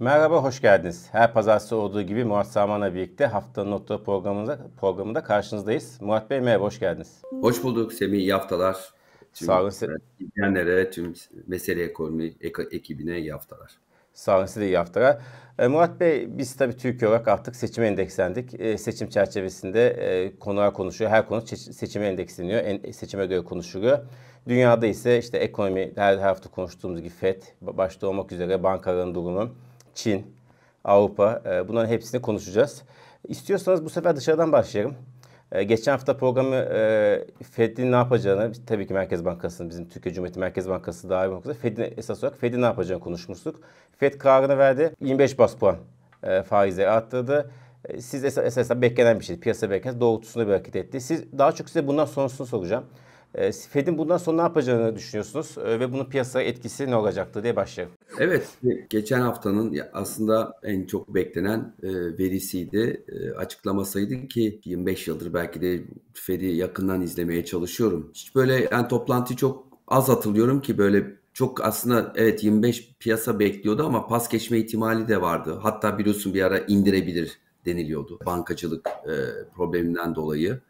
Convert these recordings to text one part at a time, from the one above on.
Merhaba, hoş geldiniz. Her pazartesi olduğu gibi Murat Saman'la birlikte haftanın notu programında, programında karşınızdayız. Murat Bey merhaba, hoş geldiniz. Hoş bulduk Semih, iyi haftalar. Tüm Sağ olun. İzleyenlere, tüm mesele ekonomi ekibine iyi haftalar. Sağ olun, size iyi haftalar. E, Murat Bey, biz tabii Türkiye olarak artık seçime endekslendik. E, seçim çerçevesinde e, konular konuşuyor. Her konu seçime endeksleniyor, en, seçime göre konuşuluyor. Dünyada ise işte ekonomi, her, her hafta konuştuğumuz gibi FED, başta olmak üzere bankaların durumu, Çin, Avrupa e, bunların hepsini konuşacağız. İstiyorsanız bu sefer dışarıdan başlayalım. E, geçen hafta programı e, Fed'in ne yapacağını, tabii ki Merkez Bankası'nın, bizim Türkiye Cumhuriyeti Merkez Bankası dahil olmak üzere Fed'in esas olarak Fed'in ne yapacağını konuşmuştuk. Fed kararını verdi. 25 bas puan e, faizleri arttırdı. E, siz esas, esas beklenen bir şey, piyasa beklenen doğrultusunda bir hareket etti. Siz daha çok size bundan sonrasını soracağım. Ee, Fed'in bundan sonra ne yapacağını düşünüyorsunuz ee, ve bunun piyasaya etkisi ne olacaktı diye başlayalım. Evet, geçen haftanın aslında en çok beklenen e, verisiydi, e, açıklamasıydı ki 25 yıldır belki de Fed'i yakından izlemeye çalışıyorum. Hiç böyle yani toplantı çok az hatırlıyorum ki böyle çok aslında evet 25 piyasa bekliyordu ama pas geçme ihtimali de vardı. Hatta biliyorsun bir ara indirebilir deniliyordu bankacılık e, probleminden dolayı.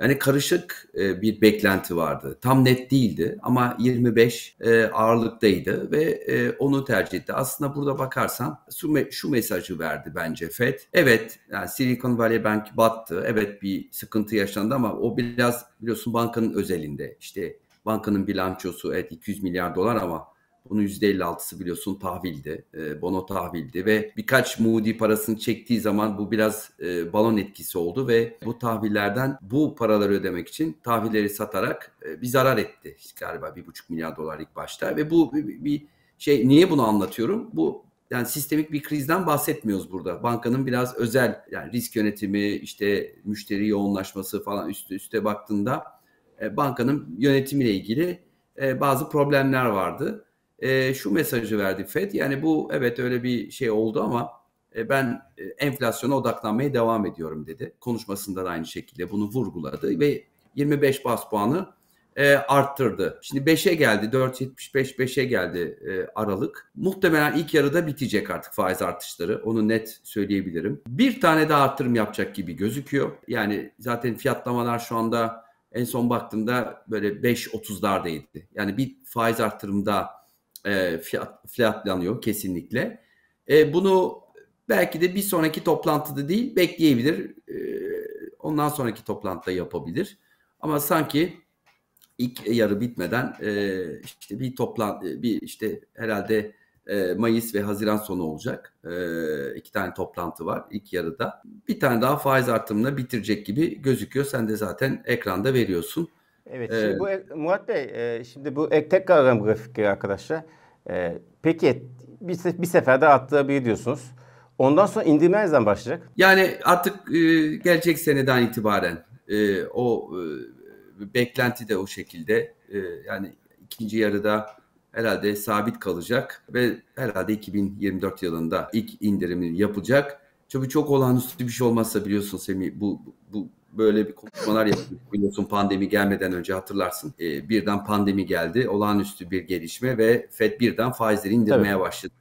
Yani karışık e, bir beklenti vardı. Tam net değildi ama 25 e, ağırlıktaydı ve e, onu tercih etti. Aslında burada bakarsan şu, şu mesajı verdi bence FED. Evet yani Silicon Valley Bank battı. Evet bir sıkıntı yaşandı ama o biraz biliyorsun bankanın özelinde. İşte bankanın bilançosu evet 200 milyar dolar ama bunun %56'sı biliyorsun tahvildi. E, bono tahvildi ve birkaç Moody parasını çektiği zaman bu biraz e, balon etkisi oldu ve bu tahvillerden bu paraları ödemek için tahvilleri satarak e, bir zarar etti. İşte galiba bir buçuk milyar dolar ilk başta ve bu bir, bir şey niye bunu anlatıyorum? Bu yani sistemik bir krizden bahsetmiyoruz burada. Bankanın biraz özel yani risk yönetimi, işte müşteri yoğunlaşması falan üstü üste baktığında e, bankanın yönetimiyle ilgili e, bazı problemler vardı e, şu mesajı verdi FED. Yani bu evet öyle bir şey oldu ama e, ben e, enflasyona odaklanmaya devam ediyorum dedi. Konuşmasında da aynı şekilde bunu vurguladı ve 25 bas puanı e, arttırdı. Şimdi 5'e geldi 4.75 5'e geldi e, Aralık. Muhtemelen ilk yarıda bitecek artık faiz artışları onu net söyleyebilirim. Bir tane daha artırım yapacak gibi gözüküyor. Yani zaten fiyatlamalar şu anda en son baktığımda böyle 5.30'lardaydı. Yani bir faiz artırımda e, fiyat, fiyatlanıyor kesinlikle. E, bunu belki de bir sonraki toplantıda değil bekleyebilir. E, ondan sonraki toplantıda yapabilir. Ama sanki ilk yarı bitmeden e, işte bir toplantı bir işte herhalde e, Mayıs ve Haziran sonu olacak. E, iki tane toplantı var ilk yarıda. Bir tane daha faiz artımına bitirecek gibi gözüküyor. Sen de zaten ekranda veriyorsun. Evet. Ee, şimdi bu Murat Bey, e, şimdi bu ek tekrar grafikleri arkadaşlar. E, peki bir, bir seferde arttırabiliyorsunuz. Ondan sonra indirme ne başlayacak? Yani artık e, gelecek seneden itibaren e, o e, beklenti de o şekilde. E, yani ikinci yarıda herhalde sabit kalacak ve herhalde 2024 yılında ilk indirimi yapılacak. Çünkü çok olağanüstü bir şey olmazsa biliyorsun Semih bu, bu böyle bir konuşmalar yaptık. Biliyorsun pandemi gelmeden önce hatırlarsın. E, birden pandemi geldi. Olağanüstü bir gelişme ve FED birden faizleri indirmeye evet. başladı.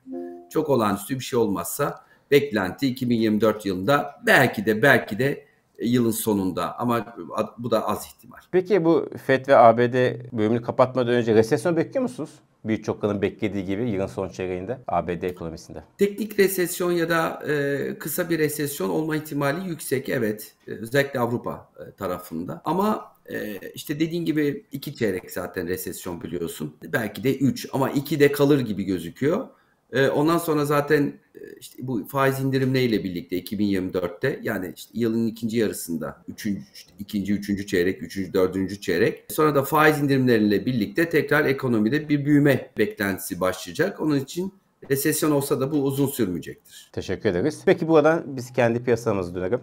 Çok olağanüstü bir şey olmazsa beklenti 2024 yılında belki de belki de e, yılın sonunda ama bu da az ihtimal. Peki bu FED ve ABD bölümünü kapatmadan önce resesyon bekliyor musunuz? birçok kanın beklediği gibi yılın son çeyreğinde ABD ekonomisinde. Teknik resesyon ya da e, kısa bir resesyon olma ihtimali yüksek evet. E, özellikle Avrupa e, tarafında. Ama e, işte dediğin gibi iki çeyrek zaten resesyon biliyorsun. Belki de üç ama iki de kalır gibi gözüküyor. E, ondan sonra zaten e, işte bu faiz indirimleriyle birlikte 2024'te yani işte yılın ikinci yarısında üçüncü, işte ikinci, üçüncü çeyrek, üçüncü, dördüncü çeyrek sonra da faiz indirimleriyle birlikte tekrar ekonomide bir büyüme beklentisi başlayacak. Onun için resesyon olsa da bu uzun sürmeyecektir. Teşekkür ederiz. Peki buradan biz kendi piyasamızı dönelim.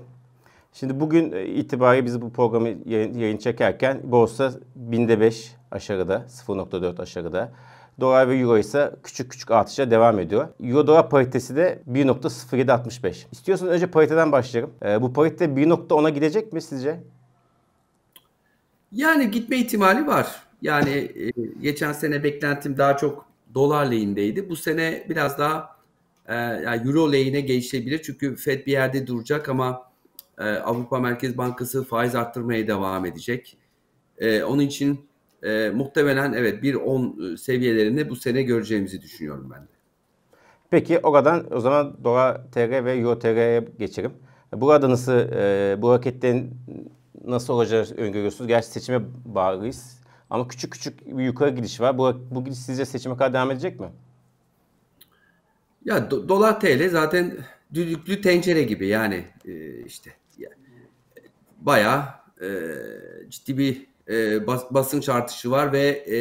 Şimdi bugün e, itibariyle biz bu programı yayın, yayın çekerken borsa binde beş aşağıda 0.4 aşağıda. Dolar ve Euro ise küçük küçük artışa devam ediyor. Euro dolar paritesi de 1.0765. İstiyorsanız önce pariteden başlayalım. E, bu parite 1.10'a gidecek mi sizce? Yani gitme ihtimali var. Yani e, geçen sene beklentim daha çok dolar lehindeydi. Bu sene biraz daha e, yani euro lehine geçebilir. Çünkü Fed bir yerde duracak ama e, Avrupa Merkez Bankası faiz arttırmaya devam edecek. E, onun için e, muhtemelen evet bir 1.10 e, seviyelerinde bu sene göreceğimizi düşünüyorum ben de. Peki o kadar, o zaman dolar TR ve euro TR'ye geçelim. Burada nasıl e, bu hareketlerin nasıl olacağını öngörüyorsunuz? Gerçi seçime bağlıyız. Ama küçük küçük bir yukarı gidiş var. Bu, bu gidiş sizce seçime kadar devam edecek mi? Ya do, dolar TL zaten düdüklü tencere gibi yani e, işte yani, bayağı e, ciddi bir e, bas, basınç artışı var ve e,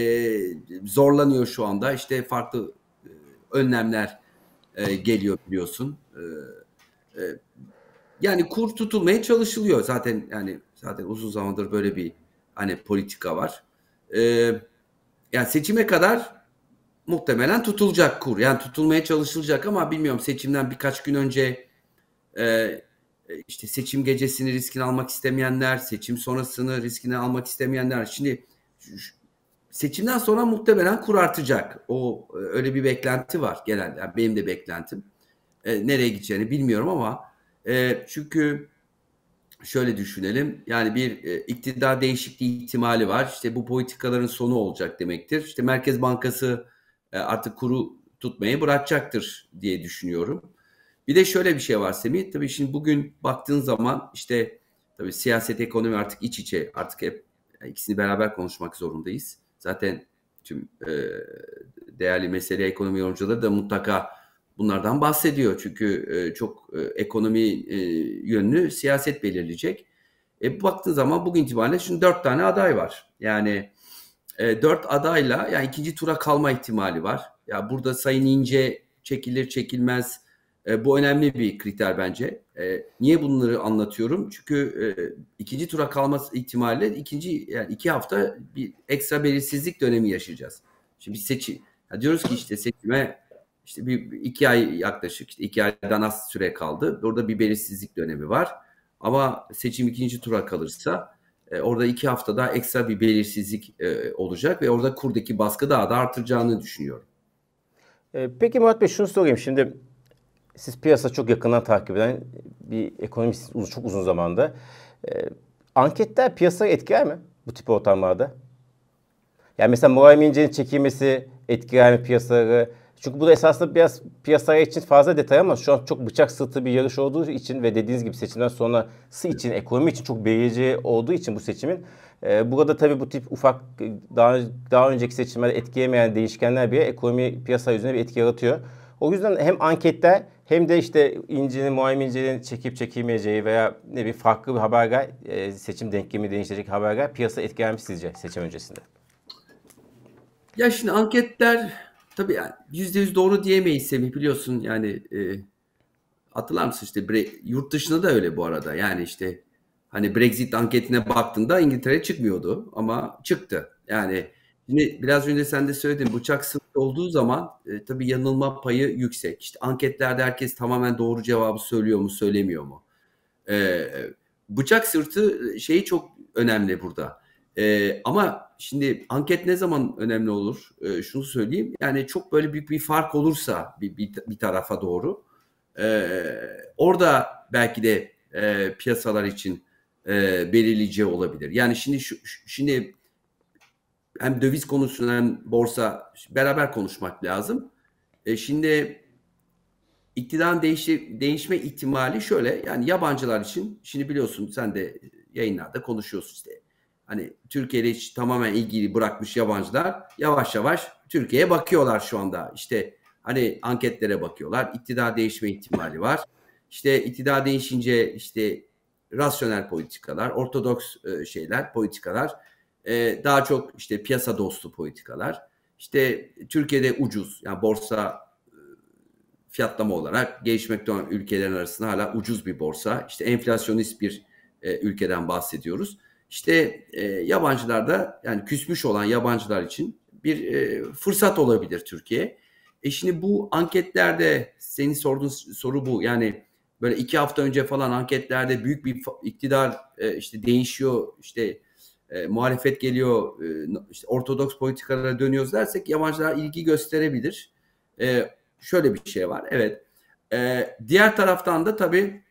zorlanıyor şu anda. İşte farklı e, önlemler e, geliyor biliyorsun. E, e, yani kur tutulmaya çalışılıyor zaten yani zaten uzun zamandır böyle bir hani politika var. E, yani seçime kadar muhtemelen tutulacak kur. Yani tutulmaya çalışılacak ama bilmiyorum seçimden birkaç gün önce e, e, işte seçim gecesini riskini almak istemeyenler, seçim sonrasını riskini almak istemeyenler. Şimdi seçimden sonra muhtemelen kur artacak. O e, öyle bir beklenti var genelde. Yani benim de beklentim. E, nereye gideceğini bilmiyorum ama e, çünkü şöyle düşünelim. Yani bir e, iktidar değişikliği ihtimali var. İşte bu politikaların sonu olacak demektir. İşte Merkez Bankası e, artık kuru tutmayı bırakacaktır diye düşünüyorum. Bir de şöyle bir şey var Semih. Tabii şimdi bugün baktığın zaman işte tabii siyaset, ekonomi artık iç içe artık hep ikisini beraber konuşmak zorundayız. Zaten tüm e, değerli mesele ekonomi yorumcuları da mutlaka bunlardan bahsediyor. Çünkü e, çok e, ekonomi e, yönünü siyaset belirleyecek. E baktığın zaman bugün itibariyle şimdi dört tane aday var. Yani e, dört adayla yani ikinci tura kalma ihtimali var. Ya burada Sayın İnce çekilir çekilmez e, bu önemli bir kriter bence. E, niye bunları anlatıyorum? Çünkü e, ikinci tura kalması ihtimali ikinci yani iki hafta bir ekstra belirsizlik dönemi yaşayacağız. Şimdi biz seçim ya diyoruz ki işte seçime işte bir iki ay yaklaşık işte iki aydan az süre kaldı. Orada bir belirsizlik dönemi var. Ama seçim ikinci tura kalırsa e, orada iki hafta daha ekstra bir belirsizlik e, olacak ve orada kurdaki baskı daha da artacağını düşünüyorum. E, peki Murat Bey şunu sorayım şimdi siz piyasa çok yakından takip eden bir ekonomistsiniz çok uzun zamanda. E, anketler piyasaya etkiler mi bu tip ortamlarda? Yani mesela Muharrem İnce'nin çekilmesi etkiler mi piyasaları? Çünkü bu da esasında biraz piyasaya için fazla detay ama şu an çok bıçak sırtı bir yarış olduğu için ve dediğiniz gibi seçimden sonrası için, ekonomi için çok belirici olduğu için bu seçimin e, burada tabii bu tip ufak daha daha önceki seçimlerde etkileyemeyen değişkenler bile ekonomi piyasa üzerine bir etki yaratıyor. O yüzden hem ankette hem de işte İnci'nin, Muayim İnci'nin çekip çekemeyeceği veya ne bir farklı bir habergah, e, seçim denklemi değiştirecek habergah piyasa etkilenmiş sizce seçim öncesinde? Ya şimdi anketler tabii yüzde yani yüz doğru diyemeyiz Semih biliyorsun yani e, hatırlar mısın işte bre, yurt dışında da öyle bu arada yani işte hani Brexit anketine baktığında İngiltere çıkmıyordu ama çıktı. Yani Şimdi biraz önce sen de söyledin bıçak sınıfı olduğu zaman e, tabii yanılma payı yüksek. İşte anketlerde herkes tamamen doğru cevabı söylüyor mu söylemiyor mu? E, bıçak sırtı e, şeyi çok önemli burada. E, ama şimdi anket ne zaman önemli olur? E, şunu söyleyeyim yani çok böyle büyük bir fark olursa bir, bir, bir tarafa doğru e, orada belki de e, piyasalar için e, belirleyici olabilir. Yani şimdi şu, şimdi hem döviz konusunu hem borsa beraber konuşmak lazım. E, şimdi iktidarın değişi, değişme ihtimali şöyle yani yabancılar için şimdi biliyorsun sen de yayınlarda konuşuyorsun işte hani Türkiye hiç tamamen ilgili bırakmış yabancılar yavaş yavaş Türkiye'ye bakıyorlar şu anda işte hani anketlere bakıyorlar iktidar değişme ihtimali var işte iktidar değişince işte rasyonel politikalar ortodoks e, şeyler politikalar e, daha çok işte piyasa dostu politikalar. İşte Türkiye'de ucuz yani borsa e, fiyatlama olarak gelişmekte olan ülkelerin arasında hala ucuz bir borsa. İşte enflasyonist bir e, ülkeden bahsediyoruz. İşte e, yabancılar da yani küsmüş olan yabancılar için bir e, fırsat olabilir Türkiye. E şimdi bu anketlerde senin sorduğun soru bu. Yani böyle iki hafta önce falan anketlerde büyük bir iktidar e, işte değişiyor işte e, muhalefet geliyor, e, işte ortodoks politikalara dönüyoruz dersek yabancılar ilgi gösterebilir. E, şöyle bir şey var, evet. E, diğer taraftan da tabii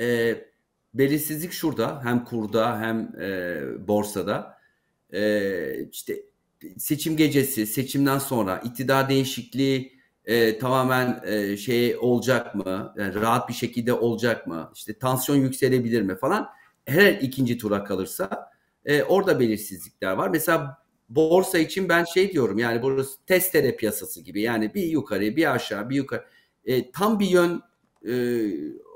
e, belirsizlik şurada, hem kurda hem e, borsada. E, işte seçim gecesi, seçimden sonra iktidar değişikliği e, tamamen e, şey olacak mı? Yani rahat bir şekilde olacak mı? İşte tansiyon yükselebilir mi falan. Her ikinci tura kalırsa e, orada belirsizlikler var. Mesela borsa için ben şey diyorum yani burası testere piyasası gibi yani bir yukarı bir aşağı bir yukarı e, tam bir yön e,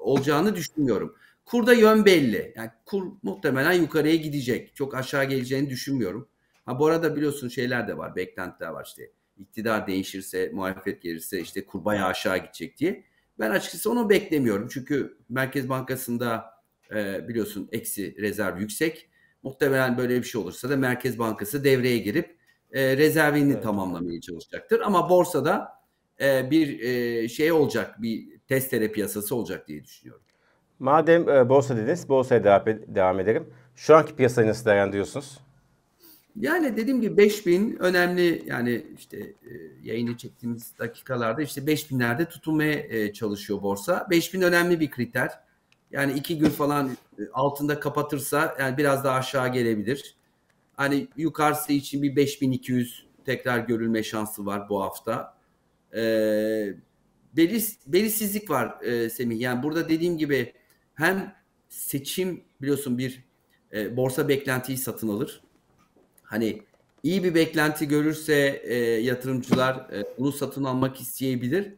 olacağını düşünmüyorum. Kurda yön belli. Yani kur muhtemelen yukarıya gidecek. Çok aşağı geleceğini düşünmüyorum. Ha bu arada biliyorsun şeyler de var, beklentiler var işte. İktidar değişirse, muhalefet gelirse işte kur bayağı aşağı gidecek diye. Ben açıkçası onu beklemiyorum. Çünkü Merkez Bankası'nda e, biliyorsun eksi rezerv yüksek. Muhtemelen böyle bir şey olursa da Merkez Bankası devreye girip e, rezervini evet. tamamlamaya çalışacaktır. Ama borsada e, bir e, şey olacak, bir testere piyasası olacak diye düşünüyorum. Madem e, borsa dediniz, borsaya devam, devam edelim. Şu anki piyasayı nasıl değerlendiriyorsunuz? Yani dediğim gibi 5000 önemli yani işte e, yayını çektiğimiz dakikalarda işte 5000'lerde tutunmaya e, çalışıyor borsa. 5000 önemli bir kriter. Yani iki gün falan e, altında kapatırsa yani biraz daha aşağı gelebilir. Hani yukarısı için bir 5200 tekrar görülme şansı var bu hafta. Ee, belirs belirsizlik var e, Semih. Yani burada dediğim gibi hem seçim biliyorsun bir e, borsa beklentiyi satın alır. Hani iyi bir beklenti görürse e, yatırımcılar e, bunu satın almak isteyebilir.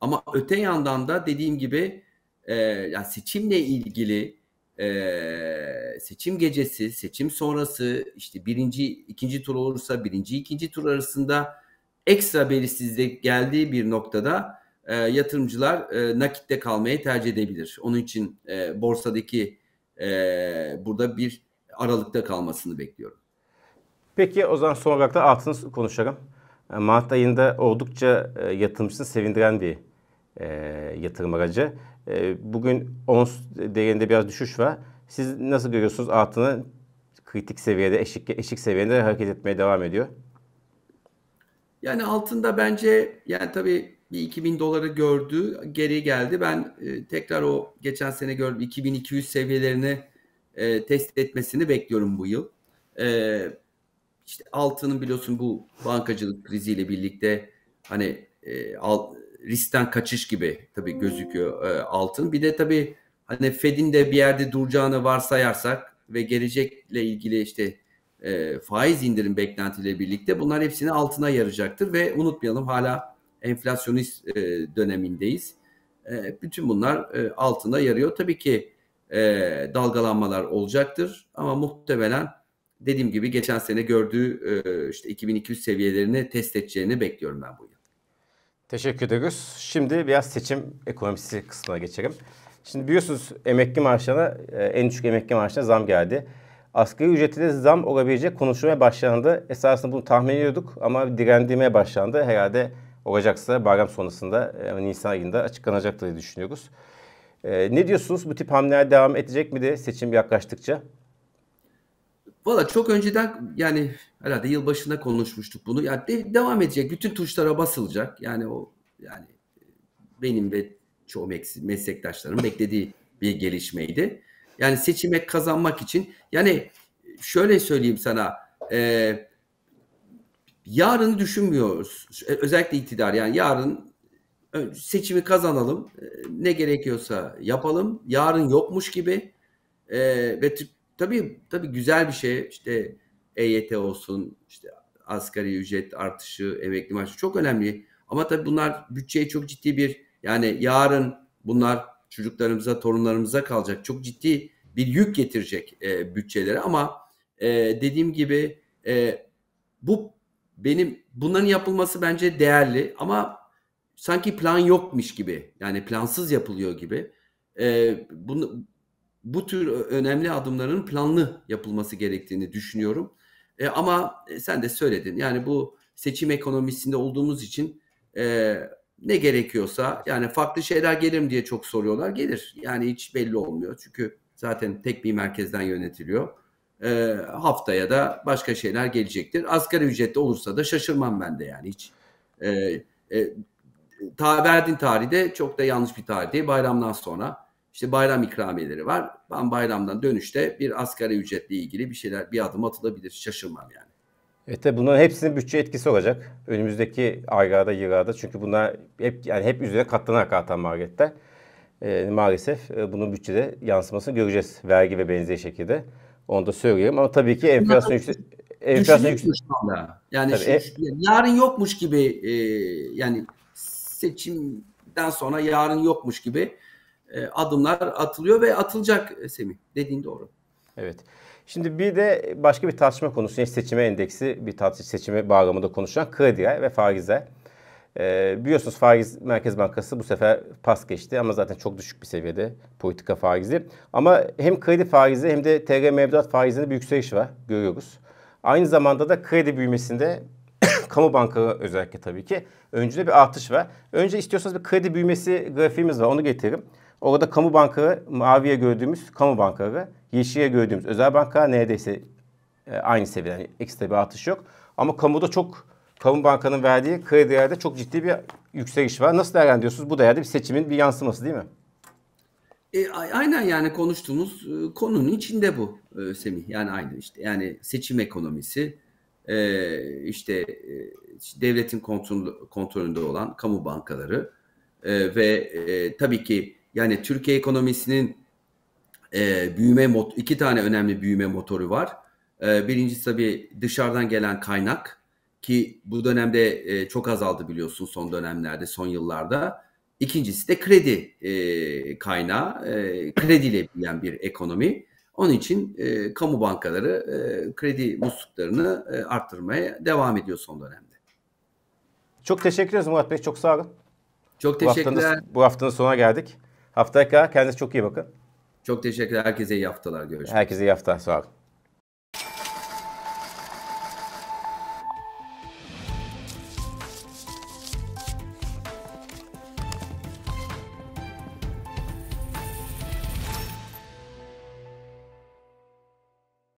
Ama öte yandan da dediğim gibi e, yani seçimle ilgili e, seçim gecesi, seçim sonrası işte birinci, ikinci tur olursa birinci, ikinci tur arasında ekstra belirsizlik geldiği bir noktada e, yatırımcılar e, nakitte kalmayı tercih edebilir. Onun için e, borsadaki e, burada bir aralıkta kalmasını bekliyorum. Peki o zaman son olarak da altını konuşalım. E, Mart ayında oldukça e, yatırımcısını sevindiren bir e, yatırım aracı. Ee, bugün ons değerinde biraz düşüş var. Siz nasıl görüyorsunuz altını kritik seviyede, eşik, eşik seviyede hareket etmeye devam ediyor? Yani altında bence yani tabii bir 2000 doları gördü, geri geldi. Ben e, tekrar o geçen sene gördüm 2200 seviyelerini e, test etmesini bekliyorum bu yıl. E, işte altının biliyorsun bu bankacılık kriziyle birlikte hani e, alt, riskten kaçış gibi tabii gözüküyor e, altın. Bir de tabii hani Fed'in de bir yerde duracağını varsayarsak ve gelecekle ilgili işte e, faiz indirim beklentileri birlikte bunlar hepsini altına yarayacaktır ve unutmayalım hala enflasyonist e, dönemindeyiz. E, bütün bunlar e, altına yarıyor. Tabii ki e, dalgalanmalar olacaktır ama muhtemelen dediğim gibi geçen sene gördüğü e, işte 2200 seviyelerini test edeceğini bekliyorum ben bu yıl. Teşekkür ederiz. Şimdi biraz seçim ekonomisi kısmına geçelim. Şimdi biliyorsunuz emekli maaşlarına e, en düşük emekli maaşına zam geldi. Asgari ücrete de zam olabilecek konuşmaya başlandı. Esasında bunu tahmin ediyorduk ama direndirmeye başlandı. Herhalde olacaksa bayram sonrasında e, Nisan ayında açıklanacak diye düşünüyoruz. E, ne diyorsunuz? Bu tip hamleler devam edecek mi de seçim yaklaştıkça? Valla çok önceden yani herhalde yıl başında konuşmuştuk bunu. Yani de, devam edecek. Bütün tuşlara basılacak. Yani o yani e, benim ve çoğu meslektaşlarım beklediği bir gelişmeydi. Yani seçime kazanmak için yani şöyle söyleyeyim sana e, yarını düşünmüyoruz. Özellikle iktidar yani yarın seçimi kazanalım. E, ne gerekiyorsa yapalım. Yarın yokmuş gibi e, ve Türk tabii tabii güzel bir şey işte EYT olsun işte asgari ücret artışı, emekli maaşı çok önemli. Ama tabii bunlar bütçeye çok ciddi bir yani yarın bunlar çocuklarımıza, torunlarımıza kalacak. Çok ciddi bir yük getirecek e, bütçelere ama e, dediğim gibi e, bu benim bunların yapılması bence değerli ama sanki plan yokmuş gibi yani plansız yapılıyor gibi. E, bunu bu tür önemli adımların planlı yapılması gerektiğini düşünüyorum. E, ama e, sen de söyledin yani bu seçim ekonomisinde olduğumuz için e, ne gerekiyorsa yani farklı şeyler gelir mi diye çok soruyorlar. Gelir yani hiç belli olmuyor çünkü zaten tek bir merkezden yönetiliyor. E, haftaya da başka şeyler gelecektir. Asgari ücretli olursa da şaşırmam ben de yani hiç. E, e, ta, verdiğin tarihte çok da yanlış bir tarih değil bayramdan sonra işte bayram ikramiyeleri var. Ben bayramdan dönüşte bir asgari ücretle ilgili bir şeyler bir adım atılabilir. Şaşırmam yani. Evet, tabi bunların hepsinin bütçe etkisi olacak. Önümüzdeki aylarda, yıllarda. Çünkü bunlar hep yani hep üzerine katlanarak artan maliyetler. E, maalesef e, bunun bütçede yansımasını göreceğiz. Vergi ve benzeri şekilde. Onu da söylüyorum ama tabii ki enflasyon yüksek enflasyon yüksek. Şey yani tabii, şu, şey, e... yarın yokmuş gibi e, yani seçimden sonra yarın yokmuş gibi e, adımlar atılıyor ve atılacak e, Semih. Dediğin doğru. Evet. Şimdi bir de başka bir tartışma konusu, seçime endeksi bir tartışma seçimi bağlamında konuşulan kredi ve faizler. Ee, biliyorsunuz faiz Merkez Bankası bu sefer pas geçti ama zaten çok düşük bir seviyede politika faizi. Ama hem kredi faizi hem de TR mevduat faizinde bir yükseliş var görüyoruz. Aynı zamanda da kredi büyümesinde kamu bankaları özellikle tabii ki öncüde bir artış var. Önce istiyorsanız bir kredi büyümesi grafiğimiz var onu getiririm. Orada kamu bankaları maviye gördüğümüz kamu bankaları, yeşile gördüğümüz özel bankalar neredeyse e, aynı seviyede. Yani ekstra bir artış yok. Ama kamuda çok kamu bankanın verdiği kredi değerde çok ciddi bir yükseliş var. Nasıl değerlendiriyorsunuz? Bu da herhalde bir seçimin bir yansıması değil mi? E, aynen yani konuştuğumuz e, konunun içinde bu e, Semih. Yani aynı işte. Yani seçim ekonomisi e, işte e, devletin kontrol, kontrolünde olan kamu bankaları e, ve e, tabii ki yani Türkiye ekonomisinin e, büyüme mot iki tane önemli büyüme motoru var. E, birincisi tabii dışarıdan gelen kaynak ki bu dönemde e, çok azaldı biliyorsun son dönemlerde, son yıllarda. İkincisi de kredi e, kaynağı, e, krediyle bilen bir ekonomi. Onun için e, kamu bankaları e, kredi musluklarını e, arttırmaya devam ediyor son dönemde. Çok teşekkür ederiz Murat Bey, çok sağ olun. Çok teşekkürler. Bu haftanın, bu haftanın sonuna geldik. Haftaya kadar kendinize çok iyi bakın. Çok teşekkürler. Herkese iyi haftalar. Görüşmek Herkese iyi haftalar Sağ olun.